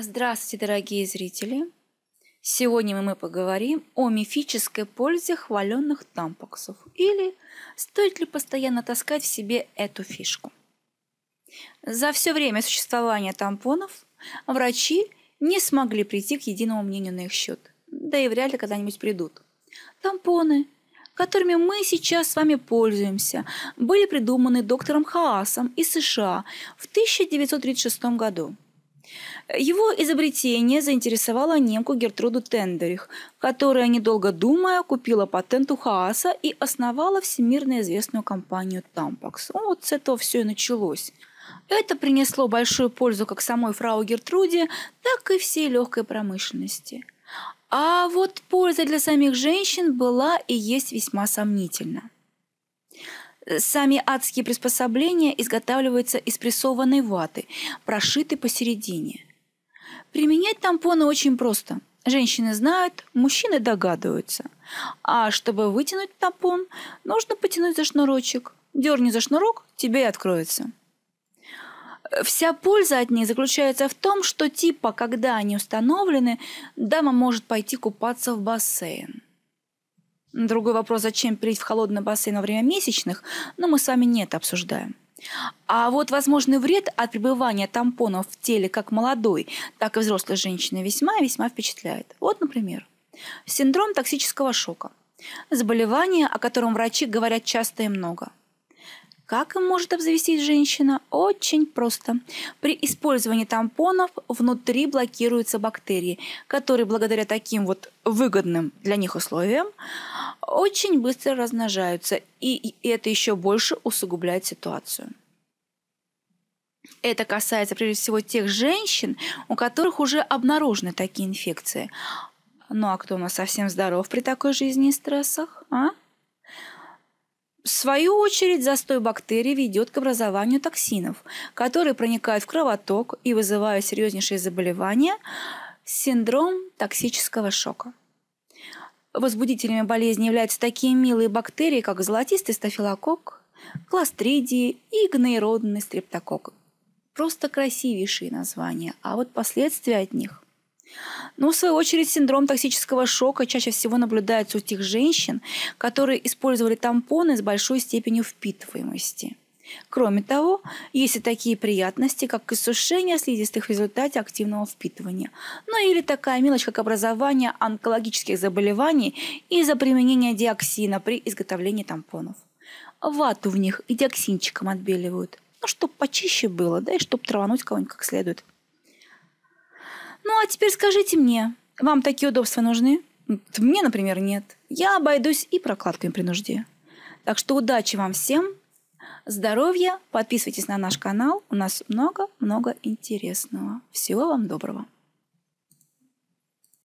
Здравствуйте, дорогие зрители! Сегодня мы поговорим о мифической пользе хваленных тампоксов или стоит ли постоянно таскать в себе эту фишку. За все время существования тампонов врачи не смогли прийти к единому мнению на их счет, да и вряд ли когда-нибудь придут. Тампоны, которыми мы сейчас с вами пользуемся, были придуманы доктором Хаасом из США в 1936 году – его изобретение заинтересовало немку Гертруду Тендерих, которая, недолго думая, купила патент у Хааса и основала всемирно известную компанию Тампакс. Ну, вот с этого все и началось. Это принесло большую пользу как самой фрау Гертруде, так и всей легкой промышленности. А вот польза для самих женщин была и есть весьма сомнительна. Сами адские приспособления изготавливаются из прессованной ваты, прошиты посередине. Применять тампоны очень просто. Женщины знают, мужчины догадываются. А чтобы вытянуть тампон, нужно потянуть за шнурочек. Дерни за шнурок, тебе и откроется. Вся польза от них заключается в том, что типа, когда они установлены, дама может пойти купаться в бассейн. Другой вопрос, зачем пилить в холодный бассейн во время месячных, но мы с вами не это обсуждаем. А вот возможный вред от пребывания тампонов в теле как молодой, так и взрослой женщины весьма и весьма впечатляет. Вот, например, синдром токсического шока. Заболевание, о котором врачи говорят часто и много. Как им может обзавестись женщина? Очень просто. При использовании тампонов внутри блокируются бактерии, которые благодаря таким вот выгодным для них условиям очень быстро размножаются, и это еще больше усугубляет ситуацию. Это касается прежде всего тех женщин, у которых уже обнаружены такие инфекции. Ну а кто у нас совсем здоров при такой жизни и стрессах? А? В свою очередь, застой бактерий ведет к образованию токсинов, которые проникают в кровоток и вызывают серьезнейшие заболевания – синдром токсического шока. Возбудителями болезни являются такие милые бактерии, как золотистый стафилококк, кластридии и гноиродный стрептококк. Просто красивейшие названия, а вот последствия от них – но, ну, в свою очередь, синдром токсического шока чаще всего наблюдается у тех женщин, которые использовали тампоны с большой степенью впитываемости. Кроме того, есть и такие приятности, как иссушение слизистых в результате активного впитывания, ну или такая мелочь, как образование онкологических заболеваний из-за применения диоксина при изготовлении тампонов. Вату в них и диоксинчиком отбеливают, ну, чтоб почище было, да и чтоб травануть кого-нибудь как следует. Ну, а теперь скажите мне, вам такие удобства нужны? Мне, например, нет. Я обойдусь и прокладками при нужде. Так что удачи вам всем, здоровья, подписывайтесь на наш канал, у нас много-много интересного. Всего вам доброго.